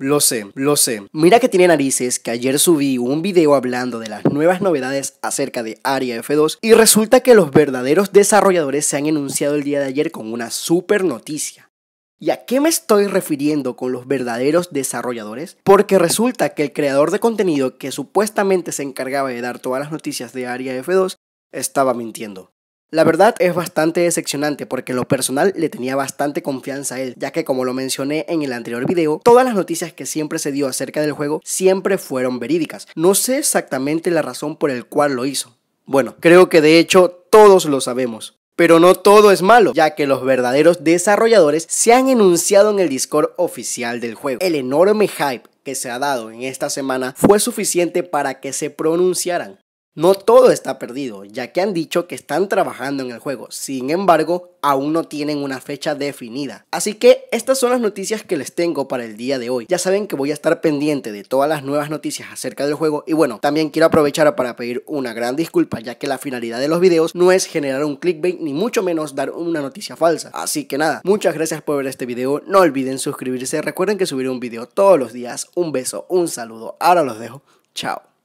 Lo sé, lo sé. Mira que tiene narices que ayer subí un video hablando de las nuevas novedades acerca de Aria F2 y resulta que los verdaderos desarrolladores se han enunciado el día de ayer con una super noticia. ¿Y a qué me estoy refiriendo con los verdaderos desarrolladores? Porque resulta que el creador de contenido que supuestamente se encargaba de dar todas las noticias de Aria F2 estaba mintiendo. La verdad es bastante decepcionante porque lo personal le tenía bastante confianza a él, ya que como lo mencioné en el anterior video, todas las noticias que siempre se dio acerca del juego siempre fueron verídicas. No sé exactamente la razón por el cual lo hizo. Bueno, creo que de hecho todos lo sabemos. Pero no todo es malo, ya que los verdaderos desarrolladores se han enunciado en el Discord oficial del juego. El enorme hype que se ha dado en esta semana fue suficiente para que se pronunciaran. No todo está perdido, ya que han dicho que están trabajando en el juego, sin embargo, aún no tienen una fecha definida. Así que estas son las noticias que les tengo para el día de hoy. Ya saben que voy a estar pendiente de todas las nuevas noticias acerca del juego y bueno, también quiero aprovechar para pedir una gran disculpa, ya que la finalidad de los videos no es generar un clickbait ni mucho menos dar una noticia falsa. Así que nada, muchas gracias por ver este video, no olviden suscribirse, recuerden que subiré un video todos los días, un beso, un saludo, ahora los dejo, chao.